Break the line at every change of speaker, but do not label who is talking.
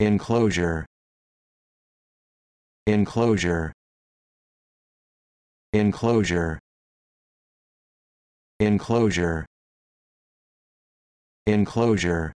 enclosure enclosure enclosure enclosure enclosure